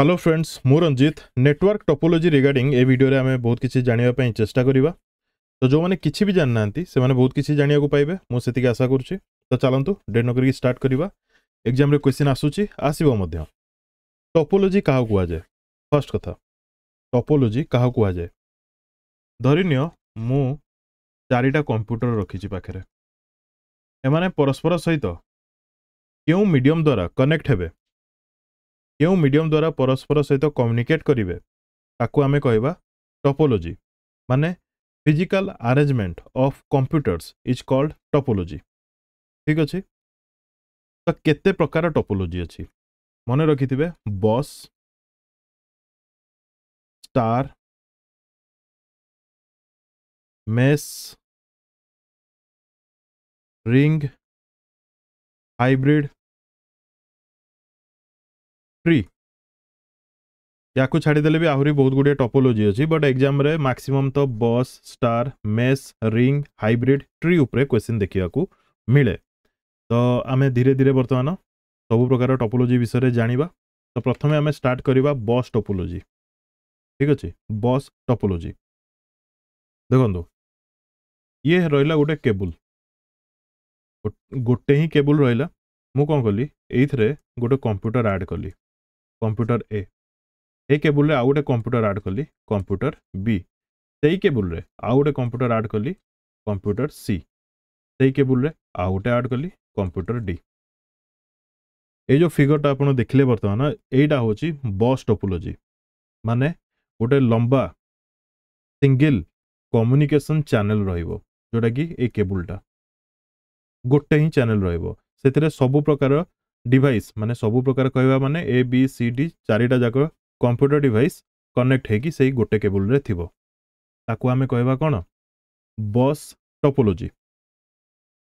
hello friends ମୁଁ ରଞ୍ଜିତ network ଟପୋଲୋଜି regarding ଏ ଭିଡ଼ିଓରେ ଆମେ ବହୁତ କିଛି ଜାଣିବା ପାଇଁ ଚେଷ୍ଟା କରିବା ତ ଯେଉଁମାନେ କିଛି ବି ଜାଣିନାହାନ୍ତି ସେମାନେ ବହୁତ କିଛି ଜାଣିବାକୁ ପାଇବେ ମୁଁ ସେତିକି ଆଶା କରୁଛି ତ ଚାଲନ୍ତୁ ଡେଟ୍ ନ କରିକି ଷ୍ଟାର୍ଟ କରିବା ଏକ୍ଜାମ୍ରେ କ୍ୱେଶ୍ଚିନ୍ ଆସୁଛି ଆସିବ ମଧ୍ୟ ଟପୋଲୋଜି କାହାକୁ କୁହାଯାଏ ଫାର୍ଷ୍ଟ କଥା ଟପୋଲୋଜି କାହାକୁ କୁହାଯାଏ ଧରିନିଅ ମୁଁ ଚାରିଟା କମ୍ପ୍ୟୁଟର ରଖିଛି ପାଖରେ ଏମାନେ ପରସ୍ପର ସହିତ କେଉଁ ମିଡ଼ିୟମ୍ ଦ୍ୱାରା କନେକ୍ଟ ହେବେ କେଉଁ ମିଡିୟମ୍ ଦ୍ୱାରା ପରସ୍ପର ସହିତ କମ୍ୟୁନିକେଟ୍ କରିବେ ତାକୁ ଆମେ କହିବା ଟପୋଲୋଜି ମାନେ physical arrangement of computers is called topology ଠିକ୍ ଅଛି ତ କେତେ ପ୍ରକାର ଟପୋଲୋଜି ଅଛି ମନେ ରଖିଥିବେ bus star mesh ring hybrid tree याकू छाड़ीदे भी आहरी बहुत गुडिये टपोलोजी अच्छी बट एक्जाम मैक्सीम तो bus star mesh ring hybrid tree उपरे क्वेश्चन देखा मिले तो आम धीरे धीरे बर्तमान सब प्रकार टपोलोजी विषय जाणी तो प्रथम आम स्टार्ट करवा बस टपोलोजी ठीक अच्छे बस टपोलोजी देखो ये रहा गोटे केबुल गोटे ही केबुल रहा मुँह कौन कली ये गोटे कंप्यूटर आड कली କମ୍ପ୍ୟୁଟର ଏ ଏଇ କେବୁଲରେ ଆଉ ଗୋଟେ କମ୍ପ୍ୟୁଟର ଆଡ଼୍ କଲି କମ୍ପ୍ୟୁଟର ବି ସେଇ କେବୁଲରେ ଆଉ ଗୋଟେ କମ୍ପ୍ୟୁଟର ଆଡ଼୍ କଲି କମ୍ପ୍ୟୁଟର ସି ସେଇ କେବୁଲରେ ଆଉ ଗୋଟେ ଆଡ଼୍ କଲି କମ୍ପ୍ୟୁଟର ଡି ଏଇ ଯେଉଁ ଫିଗରଟା ଆପଣ ଦେଖିଲେ ବର୍ତ୍ତମାନ ଏଇଟା ହେଉଛି ବସ୍ ଟୋପୋଲୋଜି ମାନେ ଗୋଟେ ଲମ୍ବା ସିଙ୍ଗିଲ କମ୍ୟୁନିକେସନ ଚ୍ୟାନେଲ ରହିବ ଯେଉଁଟାକି ଏଇ କେବୁଲଟା ଗୋଟେ ହିଁ ଚ୍ୟାନେଲ ରହିବ ସେଥିରେ ସବୁ ପ୍ରକାର ডিভাইস মানে সবু প্রকার কহা মানে এ বি সি ডি চারিটা যাক কম্পুটর ডিভাইস কনেক্ট হয়েকি সেই গোটে কেবুলরে থিব তাকু আমি কহবা কোণ বস টপোলোজি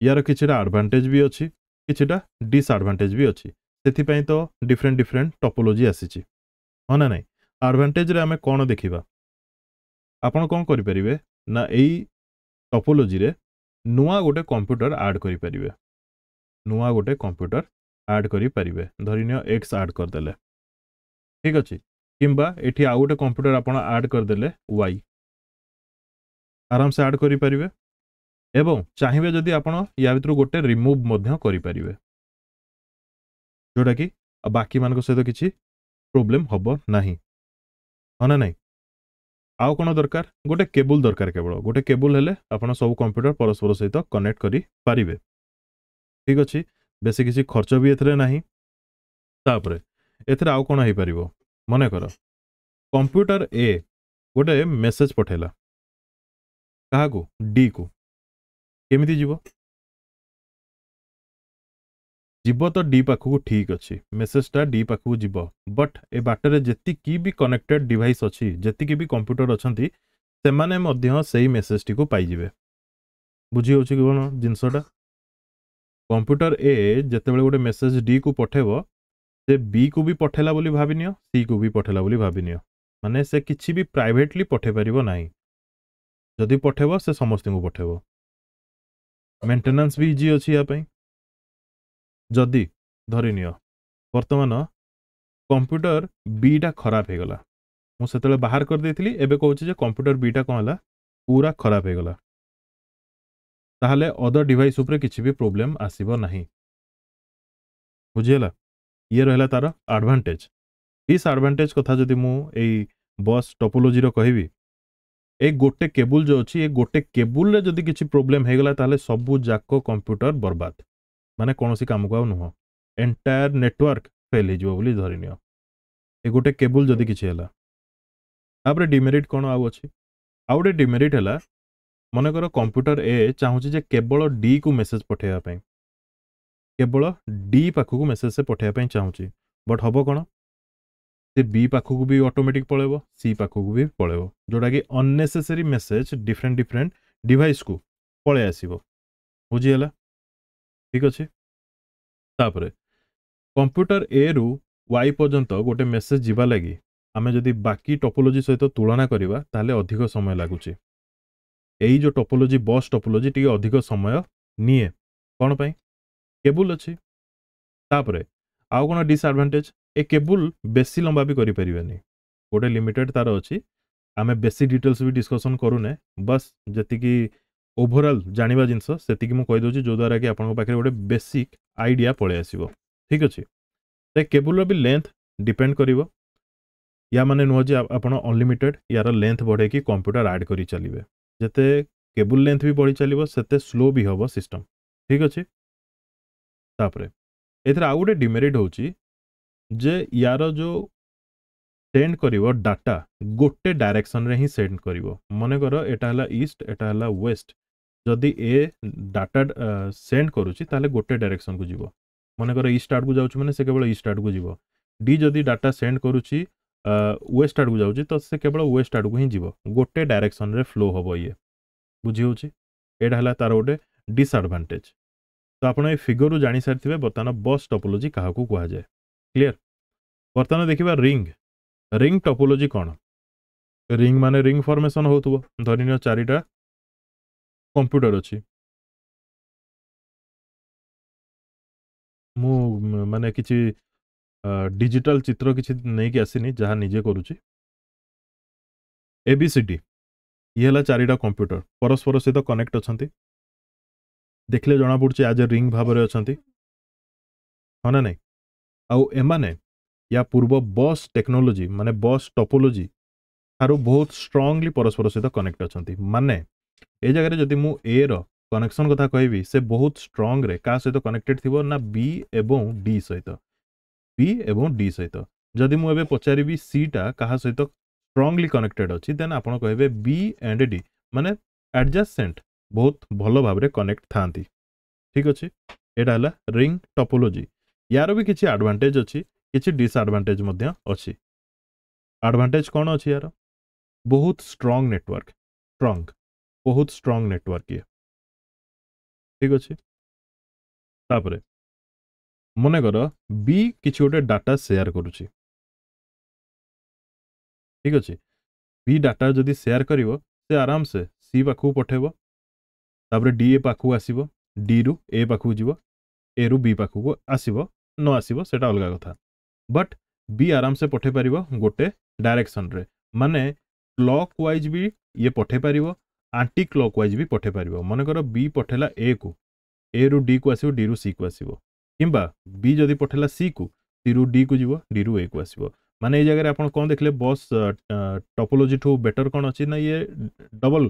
ইয়ার কিছুটা আডভান্টেজ বি অছি কিছুটা ডিসআডভান্টেজ বি অছি ସେଥିପାଇଁ ତ ଡିଫରେଣ୍ଟ ଡିଫରେଣ୍ଟ ଟପୋଲୋଜି ଆସିଛି ହଁ ନା ନାହିଁ ଆଡ଼ଭାଣ୍ଟେଜରେ ଆମେ କ'ଣ ଦେଖିବା ଆପଣ କ'ଣ କରିପାରିବେ ନା ଏଇ ଟପୋଲୋଜିରେ ନୂଆ ଗୋଟେ କମ୍ପ୍ୟୁଟର ଆଡ଼୍ କରିପାରିବେ ନୂଆ ଗୋଟେ କମ୍ପ୍ୟୁଟର ଆଡ୍ କରିପାରିବେ ଧରିନିଅ ଏକ୍ସ ଆଡ୍ କରିଦେଲେ ଠିକ୍ ଅଛି କିମ୍ବା ଏଠି ଆଉ ଗୋଟେ କମ୍ପ୍ୟୁଟର ଆପଣ ଆଡ୍ କରିଦେଲେ ୱାଇ ଆରାମସେ ଆଡ୍ କରିପାରିବେ ଏବଂ ଚାହିଁବେ ଯଦି ଆପଣ ୟା ଭିତରୁ ଗୋଟେ ରିମୁଭ୍ ମଧ୍ୟ କରିପାରିବେ ଯେଉଁଟାକି ଆଉ ବାକିମାନଙ୍କ ସହିତ କିଛି ପ୍ରୋବ୍ଲେମ୍ ହେବ ନାହିଁ ହଁ ନା ନାହିଁ ଆଉ କ'ଣ ଦରକାର ଗୋଟେ କେବୁଲ୍ ଦରକାର କେବଳ ଗୋଟେ କେବୁଲ୍ ହେଲେ ଆପଣ ସବୁ କମ୍ପ୍ୟୁଟର ପରସ୍ପର ସହିତ କନେକ୍ଟ କରିପାରିବେ ଠିକ୍ ଅଛି ବେଶୀ କିଛି ଖର୍ଚ୍ଚ ବି ଏଥିରେ ନାହିଁ ତାପରେ ଏଥିରେ ଆଉ କ'ଣ ହେଇପାରିବ ମନେକର କମ୍ପ୍ୟୁଟର ଏ ଗୋଟେ ମେସେଜ ପଠାଇଲା କାହାକୁ ଡିକୁ କେମିତି ଯିବ ଯିବ ତ ଡି ପାଖକୁ ଠିକ୍ ଅଛି ମେସେଜ୍ଟା ଡି ପାଖକୁ ଯିବ ବଟ୍ ଏ ବାଟରେ ଯେତିକି ବି କନେକ୍ଟେଡ୍ ଡିଭାଇସ୍ ଅଛି ଯେତିକି ବି କମ୍ପ୍ୟୁଟର ଅଛନ୍ତି ସେମାନେ ମଧ୍ୟ ସେଇ ମେସେଜ୍ଟିକୁ ପାଇଯିବେ ବୁଝିହେଉଛି କ'ଣ ଜିନିଷଟା কম্পুটর এ যেতবে গোটে মেসেজ ডি কু পঠাইব ସେ ବିକୁ ବି ପଠାଇଲା ବୋଲି ଭାବିନିଅ ସିକୁ ବି ପଠାଇଲା ବୋଲି ଭାବିନିଅ ମାନେ ସେ କିଛି ବି ପ୍ରାଇଭେଟଲି ପଠାଇ ପାରିବ ନାହିଁ ଯଦି ପଠାଇବ ସେ ସମସ୍ତଙ୍କୁ ପଠାଇବ ମେଣ୍ଟେନାନ୍ସ ବି ଇଜି ଅଛି ୟା ପାଇଁ ଯଦି ଧରିନିଅ ବର୍ତ୍ତମାନ କମ୍ପ୍ୟୁଟର ବିଟା ଖରାପ ହେଇଗଲା ମୁଁ ସେତେବେଳେ ବାହାର କରିଦେଇଥିଲି ଏବେ କହୁଛି ଯେ କମ୍ପ୍ୟୁଟର ବିଟା କ'ଣ ହେଲା ପୁରା ଖରାପ ହେଇଗଲା ତାହେଲେ ଅଦର ଡିଭାଇସ୍ ଉପରେ କିଛି ବି ପ୍ରୋବ୍ଲେମ୍ ଆସିବ ନାହିଁ ବୁଝିହେଲା ଇଏ ରହିଲା ତାର ଆଡ଼ଭାଣ୍ଟେଜ୍ ଡିସ୍ଆଡ଼ଭାଣ୍ଟେଜ୍ କଥା ଯଦି ମୁଁ ଏଇ ବସ୍ ଟପୋଲୋଜିର କହିବି ଏଇ ଗୋଟେ କେବୁଲ୍ ଯେଉଁ ଅଛି ଏ ଗୋଟେ କେବୁଲ୍ରେ ଯଦି କିଛି ପ୍ରୋବ୍ଲେମ୍ ହେଇଗଲା ତାହେଲେ ସବୁ ଯାକ କମ୍ପ୍ୟୁଟର ବରବାଦ ମାନେ କୌଣସି କାମକୁ ଆଉ ନୁହଁ ଏଣ୍ଟାୟାର ନେଟୱାର୍କ ଫେଲ୍ ହେଇଯିବ ବୋଲି ଧରିନିଅ ଏ ଗୋଟେ କେବୁଲ୍ ଯଦି କିଛି ହେଲା ତାପରେ ଡିମେରିଟ୍ କ'ଣ ଆଉ ଅଛି ଆଉ ଗୋଟେ ଡିମେରିଟ୍ ହେଲା ମନେକର କମ୍ପ୍ୟୁଟର ଏ ଚାହୁଁଛି ଯେ କେବଳ ଡିକୁ ମେସେଜ ପଠାଇବା ପାଇଁ କେବଳ ଡି ପାଖକୁ ମେସେଜ ସେ ପଠାଇବା ପାଇଁ ଚାହୁଁଛି ବଟ୍ ହେବ କ'ଣ ସେ ବି ପାଖକୁ ବି ଅଟୋମେଟିକ ପଳେଇବ ସି ପାଖକୁ ବି ପଳେଇବ ଯେଉଁଟାକି ଅନ୍ନେସେସରୀ ମେସେଜ ଡିଫରେଣ୍ଟ ଡିଫରେଣ୍ଟ ଡିଭାଇସ୍କୁ ପଳେଇ ଆସିବ ବୁଝିହେଲା ଠିକ୍ ଅଛି ତାପରେ କମ୍ପ୍ୟୁଟର ଏ ରୁ ୱାଇ ପର୍ଯ୍ୟନ୍ତ ଗୋଟେ ମେସେଜ ଯିବା ଲାଗି ଆମେ ଯଦି ବାକି ଟପୋଲୋଜି ସହିତ ତୁଳନା କରିବା ତାହେଲେ ଅଧିକ ସମୟ ଲାଗୁଛି ଏଇ ଯେଉଁ ଟୋପୋଲୋଜି ବସ୍ ଟୋପୋଲୋଜି ଟିକେ ଅଧିକ ସମୟ ନିଏ କ'ଣ ପାଇଁ କେବୁଲ୍ ଅଛି ତାପରେ ଆଉ କ'ଣ ଡିସ୍ଆଡ଼ଭାଣ୍ଟେଜ୍ ଏ କେବୁଲ୍ ବେଶୀ ଲମ୍ବା ବି କରିପାରିବାନି ଗୋଟେ ଲିମିଟେଡ୍ ତାର ଅଛି ଆମେ ବେଶୀ ଡିଟେଲ୍ସ ବି ଡିସ୍କସନ୍ କରୁନେ ବାସ୍ ଯେତିକି ଓଭରଅଲ୍ ଜାଣିବା ଜିନିଷ ସେତିକି ମୁଁ କହିଦେଉଛି ଯେଉଁଦ୍ୱାରା କି ଆପଣଙ୍କ ପାଖରେ ଗୋଟେ ବେସିକ୍ ଆଇଡ଼ିଆ ପଳେଇ ଆସିବ ଠିକ୍ ଅଛି ସେ କେବୁଲ୍ର ବି ଲେନ୍ଥ ଡିପେଣ୍ଡ କରିବ ୟା ମାନେ ନୁହଁ ଯେ ଆପଣ ଅନଲିମିଟେଡ୍ ୟାର ଲେନ୍ଥ ବଢ଼େଇକି କମ୍ପ୍ୟୁଟର ଆଡ଼୍ କରି ଚାଲିବେ ଯେତେ କେବୁଲ୍ ଲେନ୍ଥ ବି ବଢ଼ି ଚାଲିବ ସେତେ ସ୍ଲୋ ବି ହେବ ସିଷ୍ଟମ୍ ଠିକ୍ ଅଛି ତାପରେ ଏଥିରେ ଆଉ ଗୋଟେ ଡିମେରିଟ୍ ହେଉଛି ଯେ ୟାର ଯେଉଁ ସେଣ୍ଡ କରିବ ଡାଟା ଗୋଟେ ଡାଇରେକ୍ସନରେ ହିଁ ସେଣ୍ଡ କରିବ ମନେକର ଏଟା ହେଲା ଇଷ୍ଟ ଏଟା ହେଲା ୱେଷ୍ଟ ଯଦି ଏ ଡାଟା ସେଣ୍ଡ କରୁଛି ତାହେଲେ ଗୋଟେ ଡାଇରେକ୍ସନକୁ ଯିବ ମନେକର ଇଷ୍ଟ ଆଡ଼କୁ ଯାଉଛି ମାନେ ସେ କେବଳ ଇଷ୍ଟ ଆଡ଼କୁ ଯିବ ଡି ଯଦି ଡାଟା ସେଣ୍ଡ କରୁଛି ୱେଷ୍ଟ ଆଡ଼କୁ ଯାଉଛି ତ ସେ କେବଳ ୱେଷ୍ଟ ଆଡ଼କୁ ହିଁ ଯିବ ଗୋଟେ ଡାଇରେକ୍ସନରେ ଫ୍ଲୋ ହେବ ଇଏ ବୁଝିହେଉଛି ଏଇଟା ହେଲା ତା'ର ଗୋଟେ ଡିସ୍ଆଡ଼ଭାଣ୍ଟେଜ୍ ତ ଆପଣ ଏ ଫିଗରରୁ ଜାଣିସାରିଥିବେ ବର୍ତ୍ତମାନ ବସ୍ ଟପୋଲୋଜି କାହାକୁ କୁହାଯାଏ କ୍ଲିଅର୍ ବର୍ତ୍ତମାନ ଦେଖିବା ରିଙ୍ଗ ରିଙ୍ଗ ଟପୋଲୋଜି କ'ଣ ରିଙ୍ଗ ମାନେ ରିଙ୍ଗ ଫର୍ମେସନ୍ ହେଉଥିବ ଧରିନିଅ ଚାରିଟା କମ୍ପ୍ୟୁଟର ଅଛି ମୁଁ ମାନେ କିଛି ডিজিটাল চিত্র କିଛି ନେଇକି ଆସିନି ଯାହା ନିଜେ କରୁଛି ଏ ବି ସି ଡି ଇଏ ହେଲା ଚାରିଟା କମ୍ପ୍ୟୁଟର ପରସ୍ପର ସହିତ କନେକ୍ଟ ଅଛନ୍ତି ଦେଖିଲେ ଜଣାପଡ଼ୁଛି ଆଜ ଏ ରିଙ୍ଗ ଭାବରେ ଅଛନ୍ତି ହଁ ନା ନାହିଁ ଆଉ ଏମାନେ ୟା ପୂର୍ବ ବସ୍ ଟେକ୍ନୋଲୋଜି ମାନେ ବସ୍ ଟପୋଲୋଜି ଠାରୁ ବହୁତ ଷ୍ଟ୍ରଙ୍ଗଲି ପରସ୍ପର ସହିତ କନେକ୍ଟ ଅଛନ୍ତି ମାନେ ଏ ଜାଗାରେ ଯଦି ମୁଁ ଏର କନେକ୍ସନ୍ କଥା କହିବି ସେ ବହୁତ ଷ୍ଟ୍ରଙ୍ଗରେ କାହା ସହିତ କନେକ୍ଟେଡ଼ ଥିବ ନା ବି ଏବଂ ଡି ସହିତ ବି ଏବଂ ଡି ସହିତ ଯଦି ମୁଁ ଏବେ ପଚାରିବି ସିଟା କାହା ସହିତ ଷ୍ଟ୍ରଙ୍ଗଲି କନେକ୍ଟେଡ୍ ଅଛି ଦେନ୍ ଆପଣ କହିବେ ବି ଆଣ୍ଡ ଡି ମାନେ ଆଡ଼ଜଷ୍ଟେଣ୍ଟ ବହୁତ ଭଲ ଭାବରେ କନେକ୍ଟ ଥାଆନ୍ତି ଠିକ୍ ଅଛି ଏଇଟା ହେଲା ରିଙ୍ଗ ଟପୋଲୋଜି ୟାର ବି କିଛି ଆଡ଼ଭାଣ୍ଟେଜ୍ ଅଛି କିଛି ଡିସ୍ଆଡ଼ଭାଣ୍ଟେଜ୍ ମଧ୍ୟ ଅଛି ଆଡ଼ଭାଣ୍ଟେଜ୍ କ'ଣ ଅଛି ୟାର ବହୁତ ଷ୍ଟ୍ରଙ୍ଗ ନେଟୱାର୍କ ଷ୍ଟ୍ରଙ୍ଗ ବହୁତ ଷ୍ଟ୍ରଙ୍ଗ ନେଟୱାର୍କ ଇଏ ଠିକ୍ ଅଛି ତାପରେ মনেকর বি কিছু গোটে ডাটা সেয়ার করুছি ঠিক আছে বি ডাটা যদি সেয়ার করিব সে আরামসে সি পাখু পঠাইব তাপরে ডি এ পাখু আসিব ডি রু এ পাখু যাব এ রু বি পাখু আসিব ন আসিব সেটা অলগা কথা বট বি আরামসে পঠাই পারিব গোটে ডাইরেকশনরে মানে ক্লক ওয়াইজ বি ইয়ে পঠাই পারিব আন্টি ক্লক ওয়াইজ বি পঠাই পারিব মনেকর বি পঠাইলা এ কু এ রু ডি কু আসিব ডি রু সি কু আসিব কিংবা বি যদি পঠাইলা সি কু সি রু ডি কু যাব ডি রু এ কু আসব মানে এই জায়গায় আপনার কম দেখলে বস টপোলোজি ঠু বেটর কোণ অছি না ইয়ে ডবল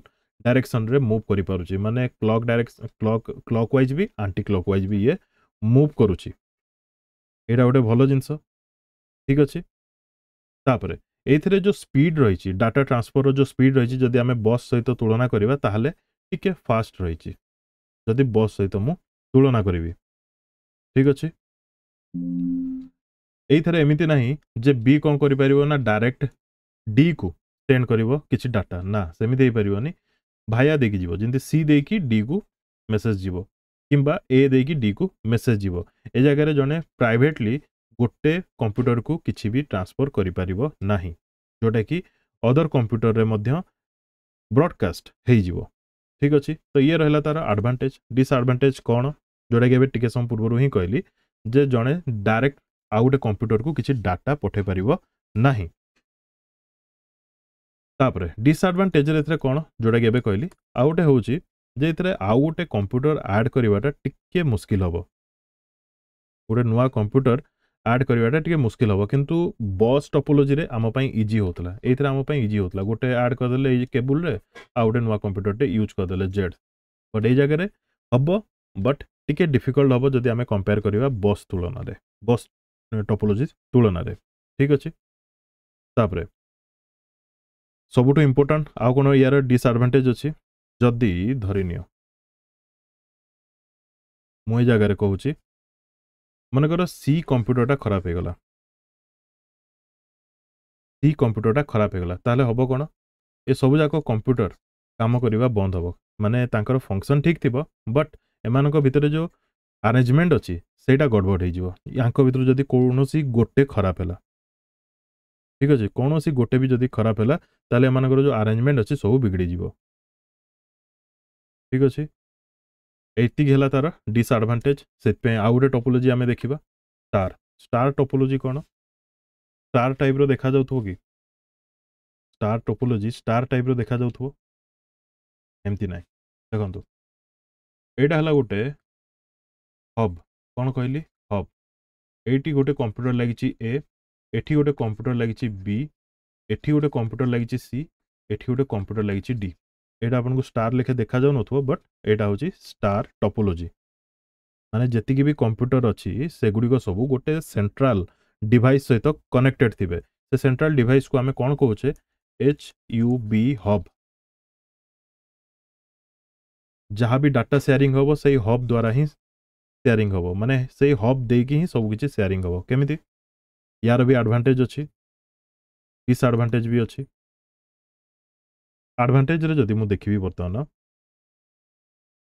ডাইরেকশনরে মুভ করিপারুছি মানে clock direction clock clock wise বি আন্টি ক্লক ওয়াইজ বি ইয়ে মুভ করুছি এটা গোটে ভালো জিনিস ঠিক আছে তাপরে এইথরে যে স্পিড রয়েছে ডাটা ট্রান্সফরর যে স্পিড রয়েছে যদি আমি বস সহিত তুলনা করিবা তাহলে টিকে ফাস্ট রয়েছে যদি বস সহিত মু তুলনা করিবি ঠিক ଅଛି ଏଇଥିରେ ଏମିତି ନାହିଁ ଯେ ବି କ'ଣ କରିପାରିବ ନା ଡାଇରେକ୍ଟ ଡିକୁ ସେଣ୍ଡ କରିବ କିଛି ଡାଟା ନା ସେମିତି ହେଇପାରିବନି ଭାୟା ଦେଇକି ଯିବ ଯେମିତି ସି ଦେଇକି ଡିକୁ ମେସେଜ ଯିବ କିମ୍ବା ଏ ଦେଇକି ଡିକୁ ମେସେଜ ଯିବ ଏ ଜାଗାରେ ଜଣେ ପ୍ରାଇଭେଟଲି ଗୋଟେ କମ୍ପ୍ୟୁଟରକୁ କିଛି ବି ଟ୍ରାନ୍ସଫର୍ କରିପାରିବ ନାହିଁ ଯେଉଁଟାକି ଅଦର କମ୍ପ୍ୟୁଟରରେ ମଧ୍ୟ ବ୍ରଡ଼କାଷ୍ଟ ହେଇଯିବ ଠିକ୍ ଅଛି ତ ଇଏ ରହିଲା ତା'ର ଆଡ଼ଭାଣ୍ଟେଜ୍ ଡିସ୍ଆଡ଼ଭାଣ୍ଟେଜ୍ କ'ଣ ଯେଉଁଟାକି ଏବେ ଟିକେ ସମୟ ପୂର୍ବରୁ ହିଁ କହିଲି ଯେ ଜଣେ ଡାଇରେକ୍ଟ ଆଉ ଗୋଟେ କମ୍ପ୍ୟୁଟରକୁ କିଛି ଡାଟା ପଠାଇ ପାରିବ ନାହିଁ ତାପରେ ଡିସଆଡ଼ଭାଣ୍ଟେଜରେ ଏଥିରେ କ'ଣ ଯେଉଁଟାକି ଏବେ କହିଲି ଆଉ ଗୋଟେ ହେଉଛି ଯେ ଏଥିରେ ଆଉ ଗୋଟେ କମ୍ପ୍ୟୁଟର ଆଡ଼୍ କରିବାଟା ଟିକେ ମୁସ୍କିଲ ହେବ ଗୋଟେ ନୂଆ କମ୍ପ୍ୟୁଟର ଆଡ଼୍ କରିବାଟା ଟିକେ ମୁସ୍କିଲ ହେବ କିନ୍ତୁ ବସ୍ ଟପୋଲୋଜିରେ ଆମ ପାଇଁ ଇଜି ହେଉଥିଲା ଏଇଥିରେ ଆମ ପାଇଁ ଇଜି ହେଉଥିଲା ଗୋଟେ ଆଡ଼୍ କରିଦେଲେ ଏଇ କେବୁଲରେ ଆଉ ଗୋଟେ ନୂଆ କମ୍ପ୍ୟୁଟରଟେ ୟୁଜ୍ କରିଦେଲେ ଜେଡ୍ ବଟ୍ ଏଇ ଜାଗାରେ ହେବ ବଟ୍ ଟିକେ ଡିଫିକଲ୍ଟ ହେବ ଯଦି ଆମେ କମ୍ପେୟାର କରିବା ବସ୍ ତୁଳନାରେ ବସ୍ ଟପୋଲୋଜି ତୁଳନାରେ ଠିକ୍ ଅଛି ତାପରେ ସବୁଠୁ ଇମ୍ପୋର୍ଟାଣ୍ଟ ଆଉ କ'ଣ ଏହାର ଡିସଆଡ଼ଭାଣ୍ଟେଜ୍ ଅଛି ଯଦି ଧରିନିଅ ମୁଁ ଏ ଜାଗାରେ କହୁଛି ମନେକର ସି କମ୍ପ୍ୟୁଟରଟା ଖରାପ ହେଇଗଲା ସି କମ୍ପ୍ୟୁଟରଟା ଖରାପ ହେଇଗଲା ତାହେଲେ ହେବ କ'ଣ ଏ ସବୁଯାକ କମ୍ପ୍ୟୁଟର କାମ କରିବା ବନ୍ଦ ହେବ ମାନେ ତାଙ୍କର ଫଙ୍କସନ୍ ଠିକ୍ ଥିବ ବଟ୍ ଏମାନଙ୍କ ଭିତରେ ଯେଉଁ ଆରେଞ୍ଜମେଣ୍ଟ ଅଛି ସେଇଟା ଗଡ଼ବଡ଼ ହେଇଯିବ ୟାଙ୍କ ଭିତରୁ ଯଦି କୌଣସି ଗୋଟେ ଖରାପ ହେଲା ଠିକ୍ ଅଛି କୌଣସି ଗୋଟେ ବି ଯଦି ଖରାପ ହେଲା ତାହେଲେ ଏମାନଙ୍କର ଯେଉଁ ଆରେଞ୍ଜମେଣ୍ଟ ଅଛି ସବୁ ବିଗିଡ଼ିଯିବ ଠିକ୍ ଅଛି ଏତିକି ହେଲା ତାର ଡିସ୍ଆଡ଼ଭାଣ୍ଟେଜ୍ ସେଥିପାଇଁ ଆଉ ଗୋଟେ ଟପୋଲୋଜି ଆମେ ଦେଖିବା ଷ୍ଟାର ଷ୍ଟାର ଟପୋଲୋଜି କ'ଣ ଷ୍ଟାର ଟାଇପ୍ର ଦେଖାଯାଉଥିବ କି ଷ୍ଟାର ଟପୋଲୋଜି ଷ୍ଟାର ଟାଇପ୍ର ଦେଖାଯାଉଥିବ ଏମିତି ନାହିଁ ଦେଖନ୍ତୁ ଏଇଟା ହେଲା ଗୋଟେ ହବ୍ କ'ଣ କହିଲି ହବ୍ ଏଇଠି ଗୋଟେ କମ୍ପ୍ୟୁଟର ଲାଗିଛି ଏ ଏଠି ଗୋଟେ କମ୍ପ୍ୟୁଟର ଲାଗିଛି ବି ଏଠି ଗୋଟେ କମ୍ପ୍ୟୁଟର ଲାଗିଛି ସି ଏଠି ଗୋଟେ କମ୍ପ୍ୟୁଟର ଲାଗିଛି ଡି ଏଇଟା ଆପଣଙ୍କୁ ଷ୍ଟାର୍ ଲେଖେ ଦେଖାଯାଉନଥିବ ବଟ୍ ଏଇଟା ହେଉଛି ଷ୍ଟାର୍ ଟପୋଲୋଜି ମାନେ ଯେତିକି ବି କମ୍ପ୍ୟୁଟର ଅଛି ସେଗୁଡ଼ିକ ସବୁ ଗୋଟେ ସେଣ୍ଟ୍ରାଲ୍ ଡିଭାଇସ୍ ସହିତ କନେକ୍ଟେଡ଼୍ ଥିବେ ସେ ସେଣ୍ଟ୍ରାଲ୍ ଡିଭାଇସ୍କୁ ଆମେ କ'ଣ କହୁଛେ ଏଚ୍ ୟୁ ବି ହବ୍ जहाँ भी डाटा सेयारी हम से हब द्वारा ही सेयारिंग हम मानने से हब कि सब सबकि सेयारिंग हम केमी यार भी आडभांटेज अच्छे डिसआडभांटेज भी अच्छे आडभांटेज जदि मुझे देखी बर्तमान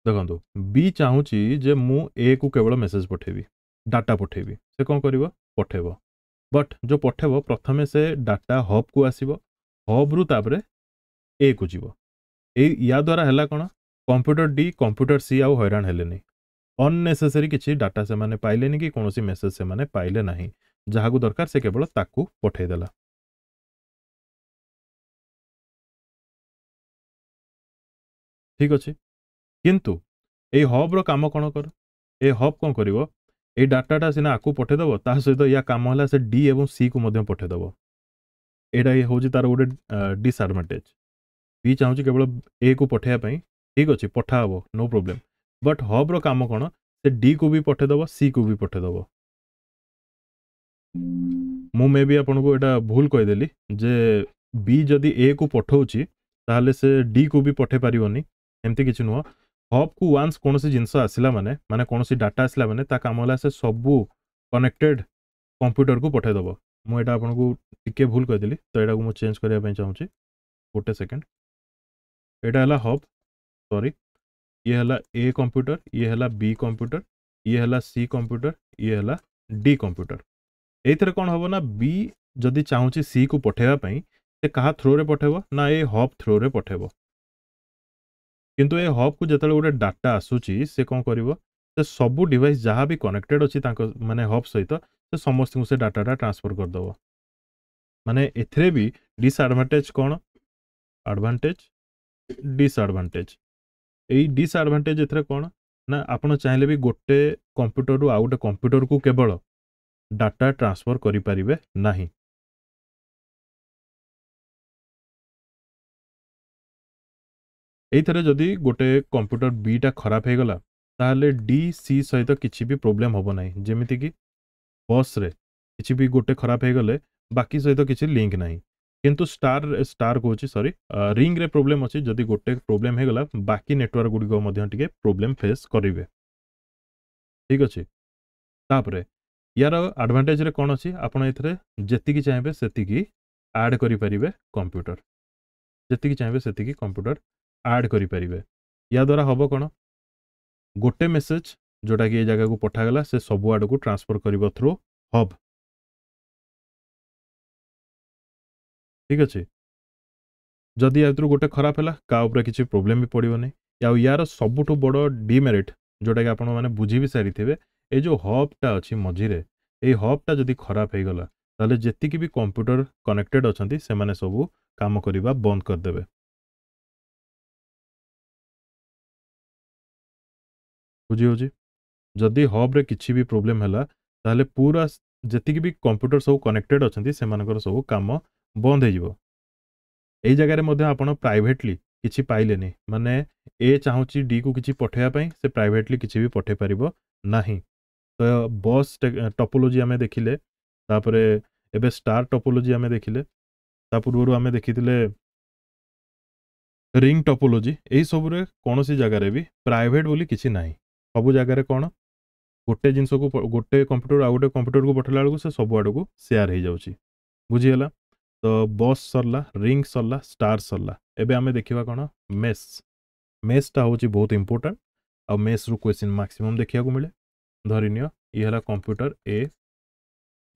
देखो बी चाहूँगी जे मु ए को केवल मेसेज पठेबी डाटा पठेबी से कौन कर पठेब बट जो पठेब प्रथम से डाटा हब कु आसब हब्रुप ए को जीव या द्वारा है कौन କମ୍ପ୍ୟୁଟର ଡି କମ୍ପ୍ୟୁଟର ସି ଆଉ ହଇରାଣ ହେଲେନି ଅନ୍ନେସେସରୀ କିଛି ଡାଟା ସେମାନେ ପାଇଲେନି କି କୌଣସି ମେସେଜ ସେମାନେ ପାଇଲେ ନାହିଁ ଯାହାକୁ ଦରକାର ସେ କେବଳ ତାକୁ ପଠାଇଦେଲା ଠିକ୍ ଅଛି କିନ୍ତୁ ଏଇ ହବ୍ର କାମ କ'ଣ କର ଏ ହବ୍ କ'ଣ କରିବ ଏଇ ଡାଟାଟା ସିନା ଆକୁ ପଠାଇଦେବ ତା ସହିତ ୟା କାମ ହେଲା ସେ ଡି ଏବଂ ସିକୁ ମଧ୍ୟ ପଠାଇଦେବ ଏଇଟା ହେଉଛି ତାର ଗୋଟେ ଡିସ୍ଆଡ଼ଭାଣ୍ଟେଜ୍ ବି ଚାହୁଁଛି କେବଳ ଏକୁ ପଠାଇବା ପାଇଁ ଠିକ୍ ଅଛି ପଠା ହେବ ନୋ ପ୍ରୋବ୍ଲେମ୍ ବଟ୍ ହବ୍ର କାମ କ'ଣ ସେ ଡିକୁ ବି ପଠେଇଦେବ ସିକୁ ବି ପଠେଇଦେବ ମୁଁ ମେ ବି ଆପଣଙ୍କୁ ଏଇଟା ଭୁଲ କହିଦେଲି ଯେ ବି ଯଦି ଏକୁ ପଠଉଛି ତାହେଲେ ସେ ଡିକୁ ବି ପଠେଇ ପାରିବନି ଏମିତି କିଛି ନୁହଁ ହବ୍କୁ ୱାନ୍ସ କୌଣସି ଜିନିଷ ଆସିଲା ମାନେ ମାନେ କୌଣସି ଡାଟା ଆସିଲା ମାନେ ତା କାମ ହେଲା ସେ ସବୁ କନେକ୍ଟେଡ଼ କମ୍ପ୍ୟୁଟରକୁ ପଠାଇଦେବ ମୁଁ ଏଇଟା ଆପଣଙ୍କୁ ଟିକେ ଭୁଲ କହିଦେଲି ତ ଏଇଟାକୁ ମୁଁ ଚେଞ୍ଜ କରିବା ପାଇଁ ଚାହୁଁଛି ଗୋଟେ ସେକେଣ୍ଡ ଏଇଟା ହେଲା ହବ୍ सॉरी ये है ए कंप्यूटर ये है बी कंप्यूटर ये है सी कंप्यूटर ये है डी कंप्यूटर ଏଇଥିରେ କ'ଣ ହେବ ନା ବି ଯଦି ଚାହୁଁଛି ସିକୁ ପଠାଇବା ପାଇଁ ସେ କାହା ଥ୍ରୋରେ ପଠାଇବ ନା ଏ ହବ୍ ଥ୍ରୋରେ ପଠାଇବ କିନ୍ତୁ ଏ ହବ୍କୁ ଯେତେବେଳେ ଗୋଟେ ଡାଟା ଆସୁଛି ସେ କ'ଣ କରିବ ସେ ସବୁ ଡିଭାଇସ୍ ଯାହା ବି କନେକ୍ଟେଡ଼୍ ଅଛି ତାଙ୍କ ମାନେ ହବ୍ ସହିତ ସେ ସମସ୍ତଙ୍କୁ ସେ ଡାଟାଟା ଟ୍ରାନ୍ସଫର୍ କରିଦେବ ମାନେ ଏଥିରେ ବି ଡିସ୍ଆଡ଼ଭାଣ୍ଟେଜ୍ କ'ଣ ଆଡ଼ଭାଣ୍ଟେଜ୍ ଡିସ୍ଆଡ଼ଭାଣ୍ଟେଜ୍ ଏଇ ଡିସଆଡ଼ଭାଣ୍ଟେଜ୍ ଏଥିରେ କ'ଣ ନା ଆପଣ ଚାହିଁଲେ ବି ଗୋଟେ କମ୍ପ୍ୟୁଟରରୁ ଆଉ ଗୋଟେ କମ୍ପ୍ୟୁଟରକୁ କେବଳ ଡାଟା ଟ୍ରାନ୍ସଫର୍ କରିପାରିବେ ନାହିଁ ଏଇଥିରେ ଯଦି ଗୋଟେ କମ୍ପ୍ୟୁଟର ବିଟା ଖରାପ ହୋଇଗଲା ତାହେଲେ ଡି ସି ସହିତ କିଛି ବି ପ୍ରୋବ୍ଲେମ୍ ହେବ ନାହିଁ ଯେମିତିକି ବସ୍ରେ କିଛି ବି ଗୋଟେ ଖରାପ ହୋଇଗଲେ ବାକି ସହିତ କିଛି ଲିଙ୍କ୍ ନାହିଁ କିନ୍ତୁ ଷ୍ଟାର ଷ୍ଟାର କହୁଛି ସରି ରିଙ୍ଗରେ ପ୍ରୋବ୍ଲେମ୍ ଅଛି ଯଦି ଗୋଟେ ପ୍ରୋବ୍ଲେମ୍ ହେଇଗଲା ବାକି ନେଟୱାର୍କ ଗୁଡ଼ିକ ମଧ୍ୟ ଟିକେ ପ୍ରୋବ୍ଲେମ୍ ଫେସ୍ କରିବେ ଠିକ୍ ଅଛି ତାପରେ ୟାର ଆଡ଼ଭାଣ୍ଟେଜରେ କ'ଣ ଅଛି ଆପଣ ଏଥିରେ ଯେତିକି ଚାହିଁବେ ସେତିକି ଆଡ଼୍ କରିପାରିବେ କମ୍ପ୍ୟୁଟର ଯେତିକି ଚାହିଁବେ ସେତିକି କମ୍ପ୍ୟୁଟର ଆଡ଼୍ କରିପାରିବେ ୟାଦ୍ୱାରା ହେବ କ'ଣ ଗୋଟେ ମେସେଜ୍ ଯେଉଁଟାକି ଏ ଜାଗାକୁ ପଠାଗଲା ସେ ସବୁ ଆଡ଼କୁ ଟ୍ରାନ୍ସଫର୍ କରିବ ଥ୍ରୁ ହବ୍ ଠିକ୍ ଅଛି ଯଦି ଏଥିରୁ ଗୋଟେ ଖରାପ ହେଲା କାହା ଉପରେ କିଛି ପ୍ରୋବ୍ଲେମ୍ ବି ପଡ଼ିବନି ଆଉ ୟାର ସବୁଠୁ ବଡ଼ ଡିମେରିଟ୍ ଯେଉଁଟାକି ଆପଣମାନେ ବୁଝି ବି ସାରିଥିବେ ଏଇ ଯେଉଁ ହବ୍ଟା ଅଛି ମଝିରେ ଏଇ ହବ୍ଟା ଯଦି ଖରାପ ହେଇଗଲା ତାହେଲେ ଯେତିକି ବି କମ୍ପ୍ୟୁଟର କନେକ୍ଟେଡ୍ ଅଛନ୍ତି ସେମାନେ ସବୁ କାମ କରିବା ବନ୍ଦ କରିଦେବେ ବୁଝିହେଉଛି ଯଦି ହବ୍ରେ କିଛି ବି ପ୍ରୋବ୍ଲେମ୍ ହେଲା ତାହେଲେ ପୁରା ଯେତିକି ବି କମ୍ପ୍ୟୁଟର ସବୁ କନେକ୍ଟେଡ୍ ଅଛନ୍ତି ସେମାନଙ୍କର ସବୁ କାମ ବନ୍ଦ ହେଇଯିବ ଏଇ ଜାଗାରେ ମଧ୍ୟ ଆପଣ ପ୍ରାଇଭେଟଲି କିଛି ପାଇଲେନି ମାନେ ଏ ଚାହୁଁଛି ଡିକୁ କିଛି ପଠାଇବା ପାଇଁ ସେ ପ୍ରାଇଭେଟଲି କିଛି ବି ପଠାଇ ପାରିବ ନାହିଁ ତ ବସ୍ ଟପୋଲୋଜି ଆମେ ଦେଖିଲେ ତାପରେ ଏବେ ଷ୍ଟାର୍ ଟପୋଲୋଜି ଆମେ ଦେଖିଲେ ତା ପୂର୍ବରୁ ଆମେ ଦେଖିଥିଲେ ରିଙ୍ଗ ଟପୋଲୋଜି ଏହିସବୁରେ କୌଣସି ଜାଗାରେ ବି ପ୍ରାଇଭେଟ୍ ବୋଲି କିଛି ନାହିଁ ସବୁ ଜାଗାରେ କ'ଣ ଗୋଟେ ଜିନିଷକୁ ଗୋଟେ କମ୍ପ୍ୟୁଟର ଆଉ ଗୋଟେ କମ୍ପ୍ୟୁଟରକୁ ପଠାଇଲା ବେଳକୁ ସେ ସବୁଆଡ଼କୁ ସେୟାର ହୋଇଯାଉଛି ବୁଝିଗଲା ତ ବସ୍ ସରିଲା ରିଙ୍ଗ ସରିଲା ଷ୍ଟାର ସରିଲା ଏବେ ଆମେ ଦେଖିବା କ'ଣ ମେସ୍ ମେସ୍ଟା ହେଉଛି ବହୁତ ଇମ୍ପୋର୍ଟାଣ୍ଟ ଆଉ ମେସ୍ରୁ କ୍ୱେଶ୍ଚିନ୍ ମାକ୍ସିମମ୍ ଦେଖିବାକୁ ମିଳେ ଧରିନିଅ ଇଏ ହେଲା କମ୍ପ୍ୟୁଟର ଏ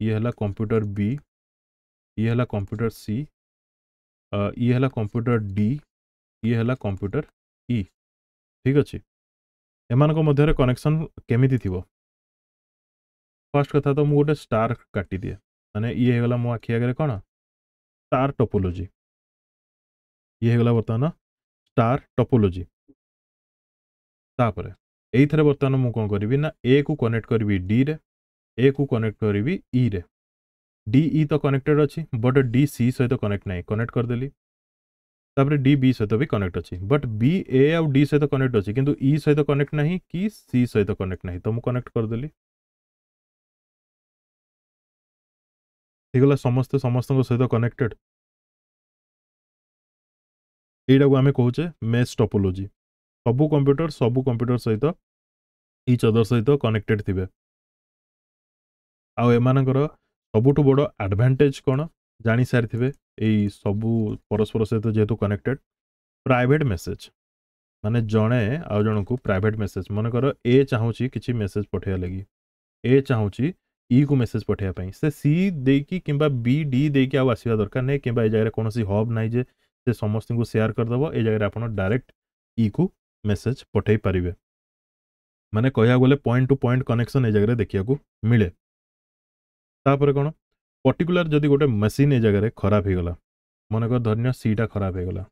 ଇଏ ହେଲା କମ୍ପ୍ୟୁଟର ବି ଇଏ ହେଲା କମ୍ପ୍ୟୁଟର ସି ଇଏ ହେଲା କମ୍ପ୍ୟୁଟର ଡି ଇଏ ହେଲା କମ୍ପ୍ୟୁଟର ଇ ଠିକ୍ ଅଛି ଏମାନଙ୍କ ମଧ୍ୟରେ କନେକ୍ସନ୍ କେମିତି ଥିବ ଫାର୍ଷ୍ଟ କଥା ତ ମୁଁ ଗୋଟେ ଷ୍ଟାର କାଟିଦିଏ ମାନେ ଇଏ ହେଇଗଲା ମୋ ଆଖି ଆଗରେ କ'ଣ स्टार टोपोलोजी ये होगा बर्तमान स्टार टोपोलोजी यही थे बर्तमान कौन करी ना ए को कनेक्ट करी डी रे ए को कनेक्ट करी इ रे डी e तो कनेक्टेड अच्छी बट डी सी सहित कनेक्ट ना कनेक्ट करदे डी बी सहित भी कनेक्ट अच्छी बट बी ए आउ डी सहित कनेक्ट अच्छी e कि सहित कनेक्ट ना कि सी सहित कनेक्ट ना तो मुझ कनेक्ट करदेली ହେଇଗଲା ସମସ୍ତେ ସମସ୍ତଙ୍କ ସହିତ କନେକ୍ଟେଡ୍ ଏଇଟାକୁ ଆମେ କହୁଛେ ମେସ୍ ଟପୋଲୋଜି ସବୁ କମ୍ପ୍ୟୁଟର ସବୁ କମ୍ପ୍ୟୁଟର ସହିତ ଇଚ୍ ଚଦର ସହିତ କନେକ୍ଟେଡ଼ ଥିବେ ଆଉ ଏମାନଙ୍କର ସବୁଠୁ ବଡ଼ ଆଡ଼ଭାଣ୍ଟେଜ୍ କ'ଣ ଜାଣିସାରିଥିବେ ଏଇ ସବୁ ପରସ୍ପର ସହିତ ଯେହେତୁ କନେକ୍ଟେଡ଼ ପ୍ରାଇଭେଟ୍ ମେସେଜ୍ ମାନେ ଜଣେ ଆଉ ଜଣଙ୍କୁ ପ୍ରାଇଭେଟ୍ ମେସେଜ୍ ମନେକର ଏ ଚାହୁଁଛି କିଛି ମେସେଜ୍ ପଠାଇବା ଲାଗି ଏ ଚାହୁଁଛି इ e को मेसेज पठाइवाई से सी दे कि देखिए आसवा दरकार नहीं कि ये जगह कौन हब ना जे से समस्त को सेयार करदे ए जगह आप डायरेक्ट इ को मेसेज पठे पारे मैंने कह गए पॉइंट टू पॉइंट कनेक्शन ये जगह देखा मिले तापर कौन पर्टिकुला जदि गोटे मेसीन ये जगह खराब हो गला मन कर धरने सीटा खराब हो गला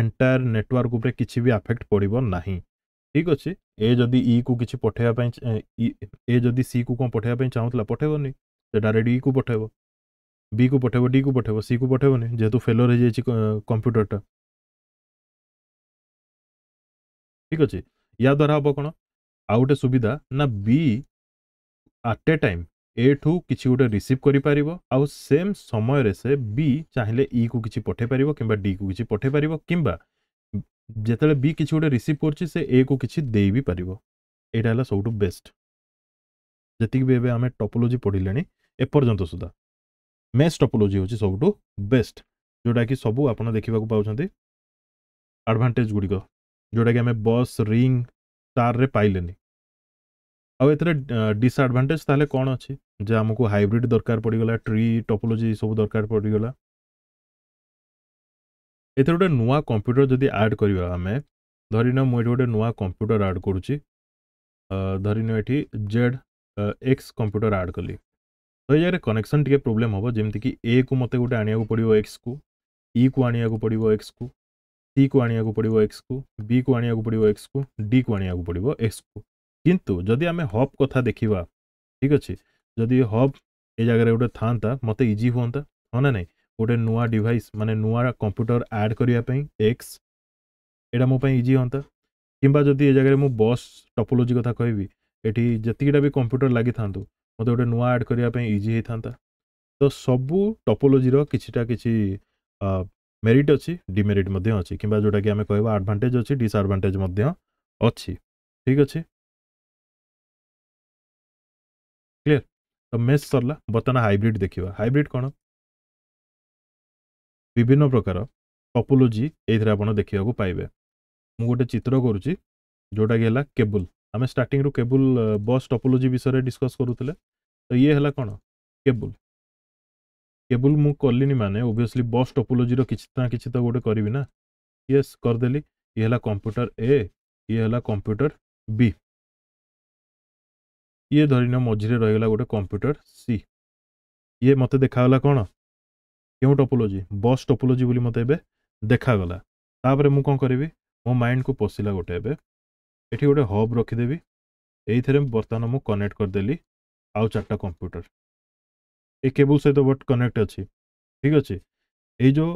एंटायर नेटवर्क उपरे किसी भी अफेक्ट पड़ना ଠିକ୍ ଅଛି ଏ ଯଦି ଇ e କୁ କିଛି ପଠାଇବା ପାଇଁ ଏ ଯଦି ସି କୁ କ'ଣ ପଠାଇବା ପାଇଁ ଚାହୁଁଥିଲା ପଠାଇବନି ସେ ଡାଇରେକ୍ଟ ଇ e କୁ ପଠାଇବ ବି କୁ ପଠାଇବ ଡି କୁ ପଠାଇବ ସି କୁ ପଠାଇବନି ଯେହେତୁ ଫେଲୋର ହେଇଯାଇଛି କମ୍ପ୍ୟୁଟରଟା ଠିକ୍ ଅଛି ୟା ଦ୍ୱାରା ହେବ କ'ଣ ଆଉ ଗୋଟେ ସୁବିଧା ନା ବି ଆଟ୍ ଏ ଟାଇମ୍ ଏଠୁ କିଛି ଗୋଟେ ରିସିଭ୍ କରିପାରିବ ଆଉ ସେମ୍ ସମୟରେ ସେ ବି ଚାହିଁଲେ ଇକୁ e କିଛି ପଠାଇ ପାରିବ କିମ୍ବା ଡିକୁ କିଛି ପଠାଇ ପାରିବ କିମ୍ବା ଯେତେବେଳେ ବି କିଛି ଗୋଟେ ରିସିଭ୍ କରୁଛି ସେ ଏ କୁ କିଛି ଦେଇ ବି ପାରିବ ଏଇଟା ହେଲା ସବୁଠୁ ବେଷ୍ଟ ଯେତିକି ବି ଏବେ ଆମେ ଟପୋଲୋଜି ପଢ଼ିଲେଣି ଏପର୍ଯ୍ୟନ୍ତ ସୁଦ୍ଧା ମେସ୍ ଟପୋଲୋଜି ହେଉଛି ସବୁଠୁ ବେଷ୍ଟ ଯେଉଁଟାକି ସବୁ ଆପଣ ଦେଖିବାକୁ ପାଉଛନ୍ତି ଆଡ଼ଭାଣ୍ଟେଜ୍ ଗୁଡ଼ିକ ଯେଉଁଟାକି ଆମେ ବସ୍ ରିଙ୍ଗ ଷ୍ଟାର୍ରେ ପାଇଲେନି ଆଉ ଏଥିରେ ଡିସ୍ଆଡ଼ଭାଣ୍ଟେଜ୍ ତାହେଲେ କ'ଣ ଅଛି ଯେ ଆମକୁ ହାଇବ୍ରିଡ଼ ଦରକାର ପଡ଼ିଗଲା ଟ୍ରି ଟପୋଲୋଜି ସବୁ ଦରକାର ପଡ଼ିଗଲା ଏଥିରେ ଗୋଟେ ନୂଆ କମ୍ପ୍ୟୁଟର ଯଦି ଆଡ଼୍ କରିବା ଆମେ ଧରିନିଅ ମୁଁ ଏଠି ଗୋଟେ ନୂଆ କମ୍ପ୍ୟୁଟର ଆଡ଼୍ କରୁଛି ଧରିନିଅ ଏଠି ଜେଡ଼୍ ଏକ୍ସ କମ୍ପ୍ୟୁଟର ଆଡ଼୍ କଲି ତ ଏ ଜାଗାରେ କନେକ୍ସନ୍ ଟିକେ ପ୍ରୋବ୍ଲେମ୍ ହେବ ଯେମିତିକି ଏକୁ ମୋତେ ଗୋଟେ ଆଣିବାକୁ ପଡ଼ିବ ଏକ୍ସକୁ ଇକୁ ଆଣିବାକୁ ପଡ଼ିବ ଏକ୍ସକୁ ସିକୁ ଆଣିବାକୁ ପଡ଼ିବ ଏକ୍ସକୁ ବିକୁ ଆଣିବାକୁ ପଡ଼ିବ ଏକ୍ସକୁ ଡିକୁ ଆଣିବାକୁ ପଡ଼ିବ ଏକ୍ସକୁ କିନ୍ତୁ ଯଦି ଆମେ ହବ୍ କଥା ଦେଖିବା ଠିକ୍ ଅଛି ଯଦି ହବ୍ ଏ ଜାଗାରେ ଗୋଟେ ଥାଆନ୍ତା ମୋତେ ଇଜି ହୁଅନ୍ତା ହଁ ନା ନାହିଁ ଗୋଟେ ନୂଆ ଡିଭାଇସ୍ ମାନେ ନୂଆ କମ୍ପ୍ୟୁଟର ଆଡ଼୍ କରିବା ପାଇଁ ଏକ୍ସ ଏଇଟା ମୋ ପାଇଁ ଇଜି ହୁଅନ୍ତା କିମ୍ବା ଯଦି ଏ ଜାଗାରେ ମୁଁ ବସ୍ ଟପୋଲୋଜି କଥା କହିବି ଏଠି ଯେତିକିଟା ବି କମ୍ପ୍ୟୁଟର ଲାଗିଥାନ୍ତୁ ମୋତେ ଗୋଟେ ନୂଆ ଆଡ଼୍ କରିବା ପାଇଁ ଇଜି ହେଇଥାନ୍ତା ତ ସବୁ ଟପୋଲୋଜିର କିଛିଟା କିଛି ମେରିଟ୍ ଅଛି ଡିମେରିଟ୍ ମଧ୍ୟ ଅଛି କିମ୍ବା ଯେଉଁଟାକି ଆମେ କହିବା ଆଡ଼ଭାଣ୍ଟେଜ୍ ଅଛି ଡିସ୍ଆଡ଼ଭାଣ୍ଟେଜ୍ ମଧ୍ୟ ଅଛି ଠିକ୍ ଅଛି କ୍ଲିଅର୍ ତ ମେସ୍ ସରିଲା ବର୍ତ୍ତମାନ ହାଇବ୍ରିଡ଼ ଦେଖିବା ହାଇବ୍ରିଡ଼ କ'ଣ ବିଭିନ୍ନ ପ୍ରକାର ଟପୋଲୋଜି ଏଇଥିରେ ଆପଣ ଦେଖିବାକୁ ପାଇବେ ମୁଁ ଗୋଟେ ଚିତ୍ର କରୁଛି ଯେଉଁଟାକି ହେଲା କେବୁଲ ଆମେ ଷ୍ଟାର୍ଟିଂରୁ କେବୁଲ ବସ୍ ଟପୋଲୋଜି ବିଷୟରେ ଡିସ୍କସ୍ କରୁଥିଲେ ତ ଇଏ ହେଲା କ'ଣ କେବୁଲ କେବୁଲ ମୁଁ କଲିନି ମାନେ ଓଭିୟସଲି ବସ୍ ଟପୋଲୋଜିର କିଛି ନା କିଛି ତ ଗୋଟେ କରିବି ନା ୟେସ୍ କରିଦେଲି ଇଏ ହେଲା କମ୍ପ୍ୟୁଟର ଏ ଇଏ ହେଲା କମ୍ପ୍ୟୁଟର ବି ଇଏ ଧରିନିଅ ମଝିରେ ରହିଗଲା ଗୋଟେ କମ୍ପ୍ୟୁଟର ସି ଇଏ ମୋତେ ଦେଖାଗଲା କ'ଣ କେଉଁ ଟୋପୋଲୋଜି ବସ୍ ଟୋପୋଲୋଜି ବୋଲି ମୋତେ ଏବେ ଦେଖାଗଲା ତାପରେ ମୁଁ କ'ଣ କରିବି ମୋ ମାଇଣ୍ଡକୁ ପଶିଲା ଗୋଟେ ଏବେ ଏଠି ଗୋଟେ ହବ୍ ରଖିଦେବି ଏଇଥିରେ ବର୍ତ୍ତମାନ ମୁଁ କନେକ୍ଟ କରିଦେଲି ଆଉ ଚାରିଟା କମ୍ପ୍ୟୁଟର ଏ କେବୁଲ୍ ସହିତ ବଟ୍ କନେକ୍ଟ ଅଛି ଠିକ୍ ଅଛି ଏଇ ଯେଉଁ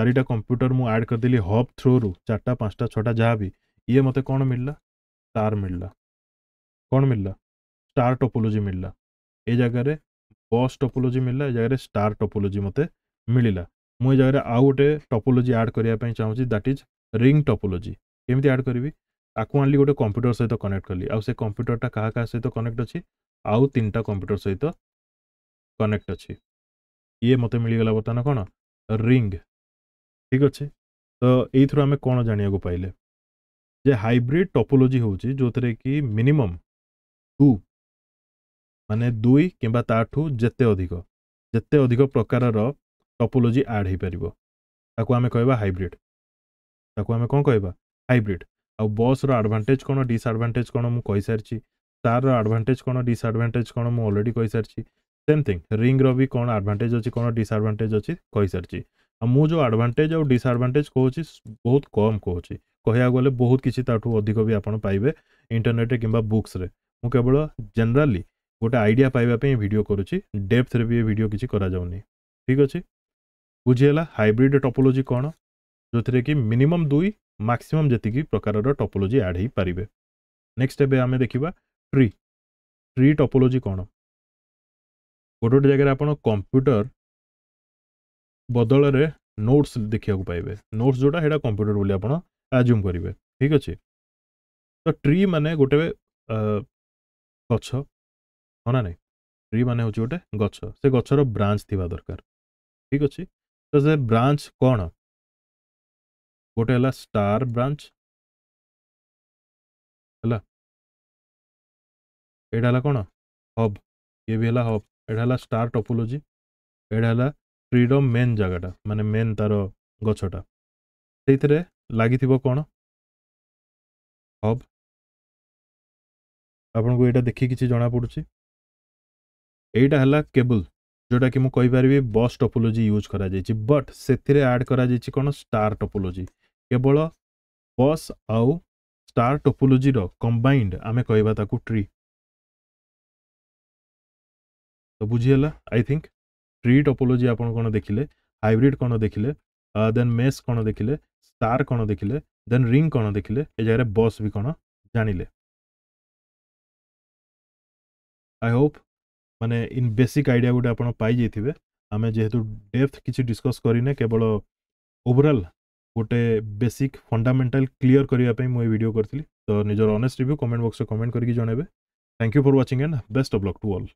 ଚାରିଟା କମ୍ପ୍ୟୁଟର ମୁଁ ଆଡ଼୍ କରିଦେଲି ହବ୍ ଥ୍ରୋରୁ ଚାରିଟା ପାଞ୍ଚଟା ଛଅଟା ଯାହା ବି ଇଏ ମୋତେ କ'ଣ ମିଳିଲା ଷ୍ଟାର୍ ମିଳିଲା କ'ଣ ମିଳିଲା ଷ୍ଟାର୍ ଟୋପୋଲୋଜି ମିଳିଲା ଏ ଜାଗାରେ ବସ୍ ଟୋପୋଲୋଜି ମିଳିଲା ଏ ଜାଗାରେ ଷ୍ଟାର୍ ଟୋପୋଲୋଜି ମୋତେ ମିଳିଲା ମୁଁ ଏ ଜାଗାରେ ଆଉ ଗୋଟେ ଟପୋଲୋଜି ଆଡ଼୍ କରିବା ପାଇଁ ଚାହୁଁଛି ଦ୍ୟାଟ୍ ଇଜ୍ ରିଙ୍ଗ ଟପୋଲୋଜି କେମିତି ଆଡ଼୍ କରିବି ତାକୁ ଆଣିଲି ଗୋଟେ କମ୍ପ୍ୟୁଟର ସହିତ କନେକ୍ଟ କଲି ଆଉ ସେ କମ୍ପ୍ୟୁଟରଟା କାହା କାହା ସହିତ କନେକ୍ଟ ଅଛି ଆଉ ତିନିଟା କମ୍ପ୍ୟୁଟର ସହିତ କନେକ୍ଟ ଅଛି ଇଏ ମୋତେ ମିଳିଗଲା ବର୍ତ୍ତମାନ କ'ଣ ରିଙ୍ଗ ଠିକ୍ ଅଛି ତ ଏଇଥିରୁ ଆମେ କ'ଣ ଜାଣିବାକୁ ପାଇଲେ ଯେ ହାଇବ୍ରିଡ଼୍ ଟପୋଲୋଜି ହେଉଛି ଯେଉଁଥିରେ କି ମିନିମମ୍ ଟୁ ମାନେ ଦୁଇ କିମ୍ବା ତା'ଠୁ ଯେତେ ଅଧିକ ଯେତେ ଅଧିକ ପ୍ରକାରର ଟପୋଲୋଜି ଆଡ଼୍ ହୋଇପାରିବ ତାକୁ ଆମେ କହିବା ହାଇବ୍ରିଡ଼ ତାକୁ ଆମେ କ'ଣ କହିବା ହାଇବ୍ରିଡ଼ ଆଉ ବସ୍ର ଆଡ଼ଭାଣ୍ଟେଜ୍ କ'ଣ ଡିସ୍ଆଡ଼ଭାଣ୍ଟେଜ୍ କ'ଣ ମୁଁ କହିସାରିଛି ତାରର ଆଡ଼ଭାଣ୍ଟେଜ୍ କ'ଣ ଡିସ୍ଆଡ଼ଭାଣ୍ଟେଜ୍ କ'ଣ ମୁଁ ଅଲରେଡ଼ି କହିସାରିଛି ସେମ୍ ଥିଙ୍ଗ ରିଙ୍ଗର ବି କ'ଣ ଆଡ଼ଭାଣ୍ଟେଜ୍ ଅଛି କ'ଣ ଡିସ୍ଆଡ଼ଭାଣ୍ଟେଜ୍ ଅଛି କହିସାରିଛି ଆଉ ମୁଁ ଯେଉଁ ଆଡ଼ଭାଣ୍ଟେଜ୍ ଆଉ ଡିସ୍ଆଡ଼ଭାଣ୍ଟେଜ୍ କହୁଛି ବହୁତ କମ୍ କହୁଛି କହିବାକୁ ଗଲେ ବହୁତ କିଛି ତାଠୁ ଅଧିକ ବି ଆପଣ ପାଇବେ ଇଣ୍ଟରନେଟ୍ରେ କିମ୍ବା ବୁକ୍ସରେ ମୁଁ କେବଳ ଜେନେରାଲି ଗୋଟେ ଆଇଡ଼ିଆ ପାଇବା ପାଇଁ ଭିଡ଼ିଓ କରୁଛି ଡେପ୍ଥରେ ବି ଏ ଭିଡ଼ିଓ କିଛି କରାଯାଉନି ଠିକ୍ ଅଛି ବୁଝିହେଲା ହାଇବ୍ରିଡ଼ ଟପୋଲୋଜି କ'ଣ ଯେଉଁଥିରେ କି ମିନିମମ୍ ଦୁଇ ମାକ୍ସିମମ୍ ଯେତିକି ପ୍ରକାରର ଟପୋଲୋଜି ଆଡ଼୍ ହେଇପାରିବେ ନେକ୍ସଟ ଏବେ ଆମେ ଦେଖିବା ଟ୍ରି ଟ୍ରି ଟପୋଲୋଜି କ'ଣ ଗୋଟେ ଗୋଟେ ଜାଗାରେ ଆପଣ କମ୍ପ୍ୟୁଟର ବଦଳରେ ନୋଟ୍ସ ଦେଖିବାକୁ ପାଇବେ ନୋଟ୍ସ ଯେଉଁଟା ସେଇଟା କମ୍ପ୍ୟୁଟର ବୋଲି ଆପଣ ଆଜ୍ୟୁମ୍ କରିବେ ଠିକ୍ ଅଛି ତ ଟ୍ରି ମାନେ ଗୋଟେ ଗଛ ହଁ ନା ନାହିଁ ଟ୍ରି ମାନେ ହେଉଛି ଗୋଟେ ଗଛ ସେ ଗଛର ବ୍ରାଞ୍ଚ ଥିବା ଦରକାର ଠିକ୍ ଅଛି तो से ब्रांच कौन गोटे है स्टार ब्रांच है यहाँ कौन हब ये भी है हब यहाँ स्टार टपोलोजी यहाँ फ्रीडम मेन जगाटा मान मेन तार गचटा से लगी कौन हब आपन को यहाँ देखी किसी जना पड़ू यहाँ है केबल ଯେଉଁଟାକି ମୁଁ କହିପାରିବି ବସ୍ ଟୋପୋଲୋଜି ୟୁଜ୍ କରାଯାଇଛି ବଟ୍ ସେଥିରେ ଆଡ଼୍ କରାଯାଇଛି କ'ଣ ଷ୍ଟାର୍ ଟୋପୋଲୋଜି କେବଳ ବସ୍ ଆଉ ଷ୍ଟାର୍ ଟୋପୋଲୋଜିର କମ୍ବାଇଣ୍ଡ ଆମେ କହିବା ତାକୁ ଟ୍ରି ତ ବୁଝିହେଲା ଆଇ ଥିଙ୍କ ଟ୍ରି ଟୋପୋଲୋଜି ଆପଣ କ'ଣ ଦେଖିଲେ ହାଇବ୍ରିଡ଼ କ'ଣ ଦେଖିଲେ ଦେନ୍ ମେସ୍ କ'ଣ ଦେଖିଲେ ଷ୍ଟାର୍ କ'ଣ ଦେଖିଲେ ଦେନ୍ ରିଙ୍ଗ କ'ଣ ଦେଖିଲେ ଏ ଜାଗାରେ ବସ୍ ବି କ'ଣ ଜାଣିଲେ ଆଇ ହୋପ୍ ମାନେ ଇନ୍ ବେସିକ୍ ଆଇଡ଼ିଆ ଗୋଟେ ଆପଣ ପାଇଯାଇଥିବେ ଆମେ ଯେହେତୁ ଡେପ୍ଥ କିଛି ଡିସ୍କସ୍ କରିନେ କେବଳ ଓଭରାଲ୍ ଗୋଟେ ବେସିକ୍ ଫଣ୍ଡାମେଣ୍ଟାଲ୍ କ୍ଲିଅର୍ କରିବା ପାଇଁ ମୁଁ ଏ ଭିଡ଼ିଓ କରିଥିଲି ତ ନିଜର ଅନେଷ୍ଟ ରିଭ୍ୟୁ କମେଣ୍ଟ ବକ୍ସରେ କମେଣ୍ଟ କରିକି ଜଣେଇବେ thank you for watching and best of luck to all